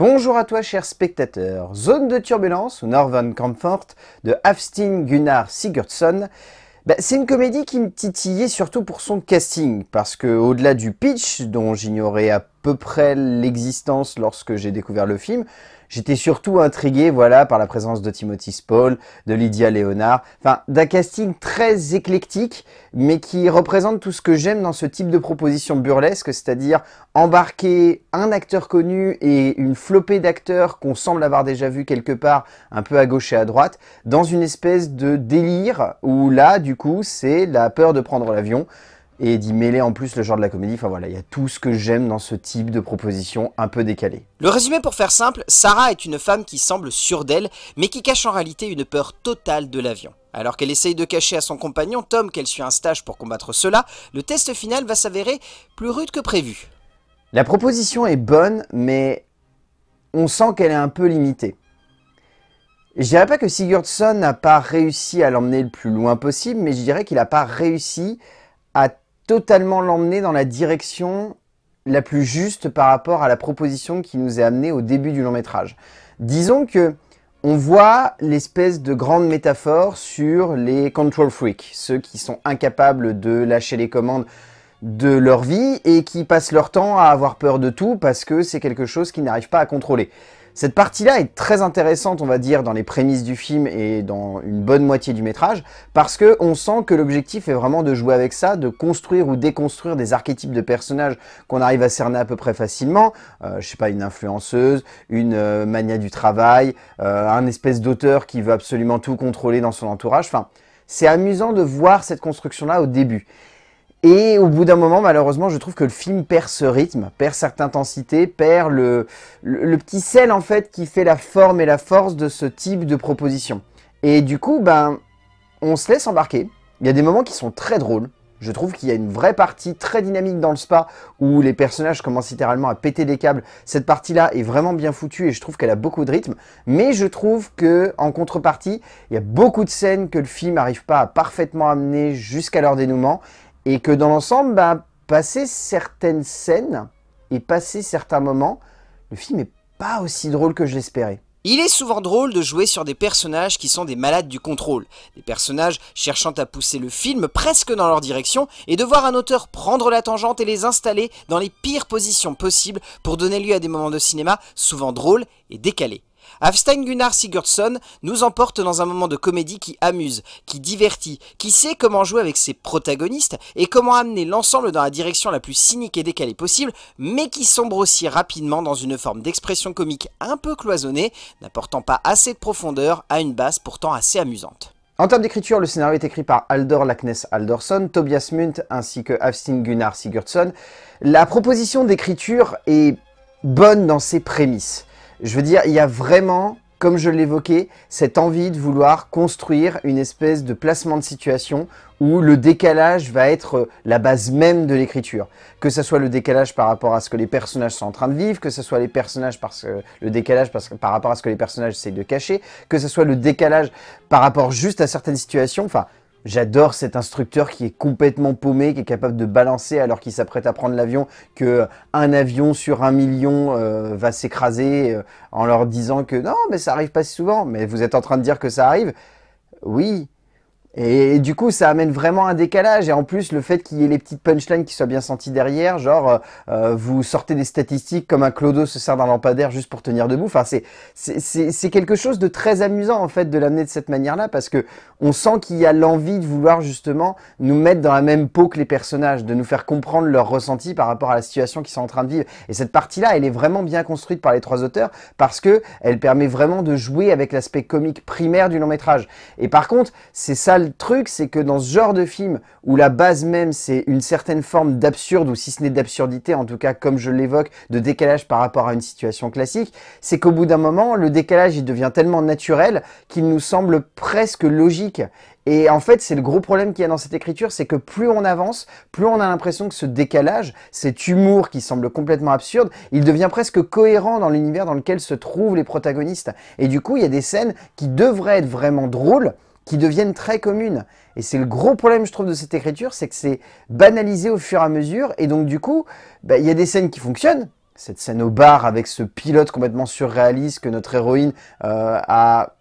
Bonjour à toi chers spectateurs. Zone de turbulence ou Northern Comfort de Afstin Gunnar Sigurdsson. Ben, c'est une comédie qui me titillait surtout pour son casting, parce que au-delà du pitch, dont j'ignorais à peu près l'existence lorsque j'ai découvert le film, J'étais surtout intrigué, voilà, par la présence de Timothy Spall, de Lydia Léonard, enfin, d'un casting très éclectique, mais qui représente tout ce que j'aime dans ce type de proposition burlesque, c'est-à-dire embarquer un acteur connu et une flopée d'acteurs qu'on semble avoir déjà vu quelque part, un peu à gauche et à droite, dans une espèce de délire où là, du coup, c'est la peur de prendre l'avion et d'y mêler en plus le genre de la comédie. Enfin voilà, il y a tout ce que j'aime dans ce type de proposition un peu décalée. Le résumé pour faire simple, Sarah est une femme qui semble sûre d'elle, mais qui cache en réalité une peur totale de l'avion. Alors qu'elle essaye de cacher à son compagnon Tom qu'elle suit un stage pour combattre cela, le test final va s'avérer plus rude que prévu. La proposition est bonne, mais on sent qu'elle est un peu limitée. Je dirais pas que Sigurdsson n'a pas réussi à l'emmener le plus loin possible, mais je dirais qu'il n'a pas réussi à totalement l'emmener dans la direction la plus juste par rapport à la proposition qui nous est amenée au début du long métrage. Disons que on voit l'espèce de grande métaphore sur les control freaks, ceux qui sont incapables de lâcher les commandes de leur vie et qui passent leur temps à avoir peur de tout parce que c'est quelque chose qu'ils n'arrivent pas à contrôler. Cette partie-là est très intéressante, on va dire, dans les prémices du film et dans une bonne moitié du métrage, parce que on sent que l'objectif est vraiment de jouer avec ça, de construire ou déconstruire des archétypes de personnages qu'on arrive à cerner à peu près facilement. Euh, je sais pas, une influenceuse, une euh, mania du travail, euh, un espèce d'auteur qui veut absolument tout contrôler dans son entourage. Enfin, c'est amusant de voir cette construction-là au début. Et au bout d'un moment, malheureusement, je trouve que le film perd ce rythme, perd cette intensité, perd le, petit sel en fait qui fait la forme et la force de ce type de proposition. Et du coup, ben, on se laisse embarquer. Il y a des moments qui sont très drôles, je trouve qu'il y a une vraie partie très dynamique dans le spa où les personnages commencent littéralement à péter des câbles. Cette partie-là est vraiment bien foutue et je trouve qu'elle a beaucoup de rythme. Mais je trouve que en contrepartie, il y a beaucoup de scènes que le film n'arrive pas à parfaitement amener jusqu'à leur dénouement. Et que dans l'ensemble, bah, passer certaines scènes et passer certains moments, le film est pas aussi drôle que je l'espérais. Il est souvent drôle de jouer sur des personnages qui sont des malades du contrôle, des personnages cherchant à pousser le film presque dans leur direction et de voir un auteur prendre la tangente et les installer dans les pires positions possibles pour donner lieu à des moments de cinéma souvent drôles et décalés. Afstein Gunnar Sigurdsson nous emporte dans un moment de comédie qui amuse, qui divertit, qui sait comment jouer avec ses protagonistes et comment amener l'ensemble dans la direction la plus cynique et décalée possible, mais qui sombre aussi rapidement dans une forme d'expression comique un peu cloisonnée, n'apportant pas assez de profondeur à une base pourtant assez amusante. En termes d'écriture, le scénario est écrit par Aldor Lakness Aldorsson, Tobias Munt ainsi que Afstein Gunnar Sigurdsson. La proposition d'écriture est bonne dans ses prémices. Je veux dire, il y a vraiment, comme je l'évoquais, cette envie de vouloir construire une espèce de placement de situation où le décalage va être la base même de l'écriture. Que ce soit le décalage par rapport à ce que les personnages sont en train de vivre, que ce soit les personnages parce que, le décalage parce par rapport à ce que les personnages essayent de cacher, que ce soit le décalage par rapport juste à certaines situations. Enfin, J'adore cet instructeur qui est complètement paumé, qui est capable de balancer alors qu'il s'apprête à prendre l'avion, que euh, un avion sur un million euh, va s'écraser euh, en leur disant que non, mais ça arrive pas si souvent, mais vous êtes en train de dire que ça arrive. Oui, et, du coup, ça amène vraiment un décalage. Et en plus, le fait qu'il y ait les petites punchlines qui soient bien senties derrière, genre euh, euh, vous sortez des statistiques comme un clodo se sert d'un lampadaire juste pour tenir debout. Enfin, c'est c'est quelque chose de très amusant en fait de l'amener de cette manière-là parce que on sent qu'il y a l'envie de vouloir justement nous mettre dans la même peau que les personnages, de nous faire comprendre leurs ressentis par rapport à la situation qu'ils sont en train de vivre. Et cette partie-là, elle est vraiment bien construite par les trois auteurs parce que elle permet vraiment de jouer avec l'aspect comique primaire du long métrage. Et par contre, c'est ça le truc, c'est que dans ce genre de film, où la base même, c'est une certaine forme d'absurde, ou si ce n'est d'absurdité, en tout cas, comme je l'évoque, de décalage par rapport à une situation classique, c'est qu'au bout d'un moment, le décalage, il devient tellement naturel qu'il nous semble presque logique. Et en fait, c'est le gros problème qu'il y a dans cette écriture, c'est que plus on avance, plus on a l'impression que ce décalage, cet humour qui semble complètement absurde, il devient presque cohérent dans l'univers dans lequel se trouvent les protagonistes. Et du coup, il y a des scènes qui devraient être vraiment drôles, qui deviennent très communes. Et c'est le gros problème, je trouve, de cette écriture, c'est que c'est banalisé au fur et à mesure. Et donc, du coup, bah, il y a des scènes qui fonctionnent. Cette scène au bar avec ce pilote complètement surréaliste que notre héroïne euh, a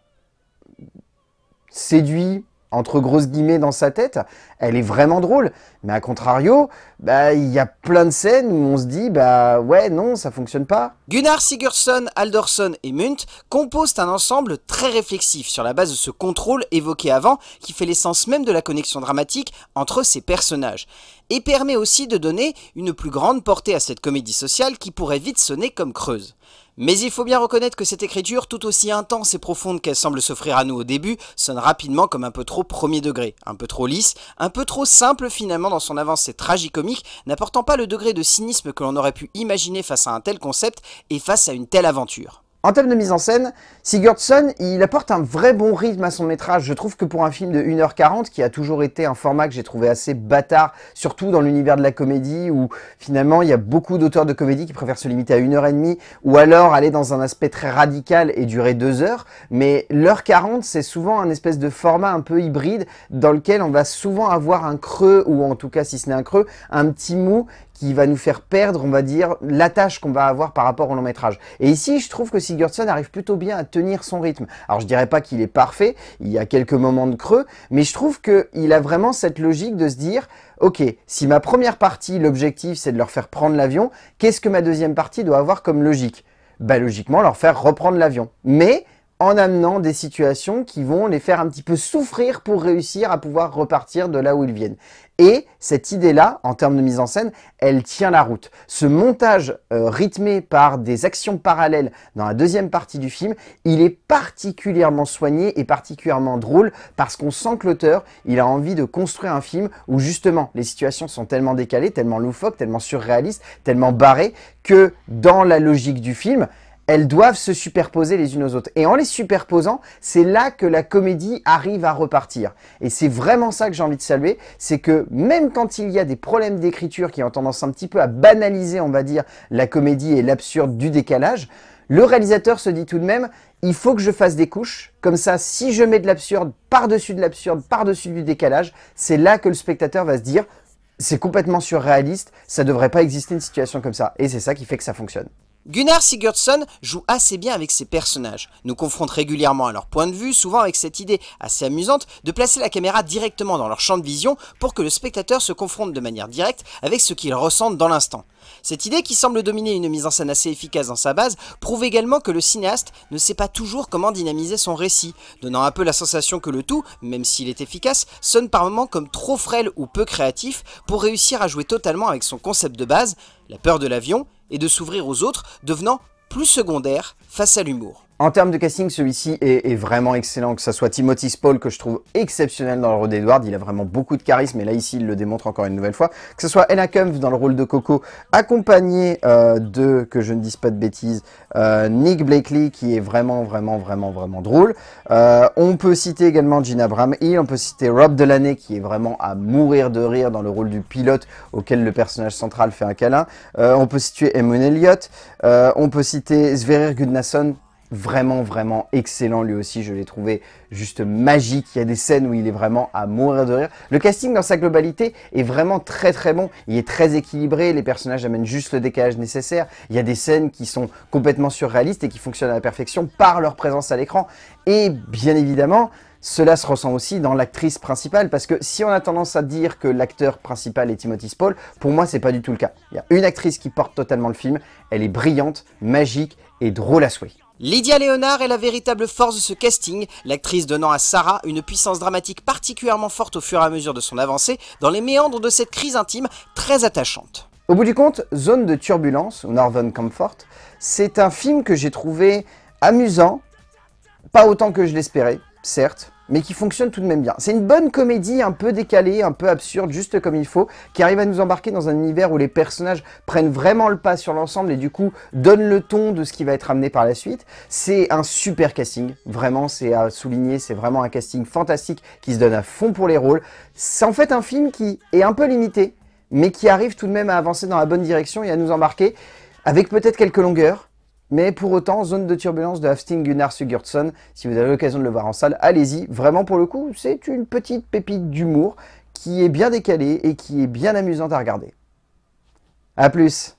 séduit, entre grosses guillemets dans sa tête, elle est vraiment drôle. Mais à contrario, bah il y a plein de scènes où on se dit bah ouais non ça fonctionne pas. Gunnar Sigurdsson, Alderson et Munt composent un ensemble très réflexif sur la base de ce contrôle évoqué avant qui fait l'essence même de la connexion dramatique entre ces personnages et permet aussi de donner une plus grande portée à cette comédie sociale qui pourrait vite sonner comme creuse. Mais il faut bien reconnaître que cette écriture, tout aussi intense et profonde qu'elle semble s'offrir à nous au début, sonne rapidement comme un peu trop premier degré, un peu trop lisse, un peu trop simple finalement dans son avancée tragicomique, n'apportant pas le degré de cynisme que l'on aurait pu imaginer face à un tel concept et face à une telle aventure. En termes de mise en scène, Sigurdsson, il apporte un vrai bon rythme à son métrage. Je trouve que pour un film de 1h40, qui a toujours été un format que j'ai trouvé assez bâtard, surtout dans l'univers de la comédie, où finalement il y a beaucoup d'auteurs de comédie qui préfèrent se limiter à 1h30, ou alors aller dans un aspect très radical et durer 2 heures. Mais l'heure 40, c'est souvent un espèce de format un peu hybride, dans lequel on va souvent avoir un creux, ou en tout cas si ce n'est un creux, un petit mou qui va nous faire perdre, on va dire, l'attache qu'on va avoir par rapport au long métrage. Et ici, je trouve que Sigurdsson arrive plutôt bien à tenir son rythme. Alors, je dirais pas qu'il est parfait, il y a quelques moments de creux, mais je trouve qu'il a vraiment cette logique de se dire, ok, si ma première partie, l'objectif, c'est de leur faire prendre l'avion, qu'est-ce que ma deuxième partie doit avoir comme logique Bah, logiquement, leur faire reprendre l'avion. Mais en amenant des situations qui vont les faire un petit peu souffrir pour réussir à pouvoir repartir de là où ils viennent. Et cette idée-là, en termes de mise en scène, elle tient la route. Ce montage euh, rythmé par des actions parallèles dans la deuxième partie du film, il est particulièrement soigné et particulièrement drôle parce qu'on sent que l'auteur, il a envie de construire un film où justement les situations sont tellement décalées, tellement loufoques, tellement surréalistes, tellement barrées que dans la logique du film, elles doivent se superposer les unes aux autres. Et en les superposant, c'est là que la comédie arrive à repartir. Et c'est vraiment ça que j'ai envie de saluer, c'est que même quand il y a des problèmes d'écriture qui ont tendance un petit peu à banaliser, on va dire, la comédie et l'absurde du décalage, le réalisateur se dit tout de même, il faut que je fasse des couches, comme ça si je mets de l'absurde par-dessus de l'absurde, par-dessus du décalage, c'est là que le spectateur va se dire, c'est complètement surréaliste, ça devrait pas exister une situation comme ça. Et c'est ça qui fait que ça fonctionne. Gunnar Sigurdsson joue assez bien avec ses personnages, nous confronte régulièrement à leur point de vue, souvent avec cette idée assez amusante de placer la caméra directement dans leur champ de vision pour que le spectateur se confronte de manière directe avec ce qu'il ressentent dans l'instant. Cette idée qui semble dominer une mise en scène assez efficace dans sa base prouve également que le cinéaste ne sait pas toujours comment dynamiser son récit, donnant un peu la sensation que le tout, même s'il est efficace, sonne par moments comme trop frêle ou peu créatif pour réussir à jouer totalement avec son concept de base, la peur de l'avion et de s'ouvrir aux autres, devenant plus secondaire face à l'humour. En termes de casting, celui-ci est, vraiment excellent, que ce soit Timothy Spall, que je trouve exceptionnel dans le rôle d'Edward, il a vraiment beaucoup de charisme, et là ici il le démontre encore une nouvelle fois, que ce soit Ella Kumpf dans le rôle de Coco, accompagné euh, de, que je ne dise pas de bêtises, euh, Nick Blakely, qui est vraiment, vraiment, vraiment, vraiment drôle. Euh, on peut citer également Gina Bramhill, on peut citer Rob Delaney, qui est vraiment à mourir de rire dans le rôle du pilote auquel le personnage central fait un câlin. on peut situer Emmon Elliott, on peut citer Sverrir Gudnason, vraiment, vraiment excellent lui aussi. Je l'ai trouvé juste magique. Il y a des scènes où il est vraiment à mourir de rire. Le casting dans sa globalité est vraiment très, très bon. Il est très équilibré. Les personnages amènent juste le décalage nécessaire. Il y a des scènes qui sont complètement surréalistes et qui fonctionnent à la perfection par leur présence à l'écran. Et bien évidemment, cela se ressent aussi dans l'actrice principale, parce que si on a tendance à dire que l'acteur principal est Timothy Spall, pour moi c'est pas du tout le cas. Il y a une actrice qui porte totalement le film, elle est brillante, magique et drôle à souhait. Lydia Léonard est la véritable force de ce casting, l'actrice donnant à Sarah une puissance dramatique particulièrement forte au fur et à mesure de son avancée dans les méandres de cette crise intime très attachante. Au bout du compte, Zone de turbulence, ou Northern Comfort, c'est un film que j'ai trouvé amusant, pas autant que je l'espérais, certes, mais qui fonctionne tout de même bien. C'est une bonne comédie un peu décalée, un peu absurde, juste comme il faut, qui arrive à nous embarquer dans un univers où les personnages prennent vraiment le pas sur l'ensemble et du coup donnent le ton de ce qui va être amené par la suite. C'est un super casting, vraiment c'est à souligner, c'est vraiment un casting fantastique qui se donne à fond pour les rôles. C'est en fait un film qui est un peu limité, mais qui arrive tout de même à avancer dans la bonne direction et à nous embarquer avec peut-être quelques longueurs, mais pour autant, Zone de turbulence de Hasting Gunnar Sigurdsson, si vous avez l'occasion de le voir en salle, allez-y. Vraiment, pour le coup, c'est une petite pépite d'humour qui est bien décalée et qui est bien amusante à regarder. A plus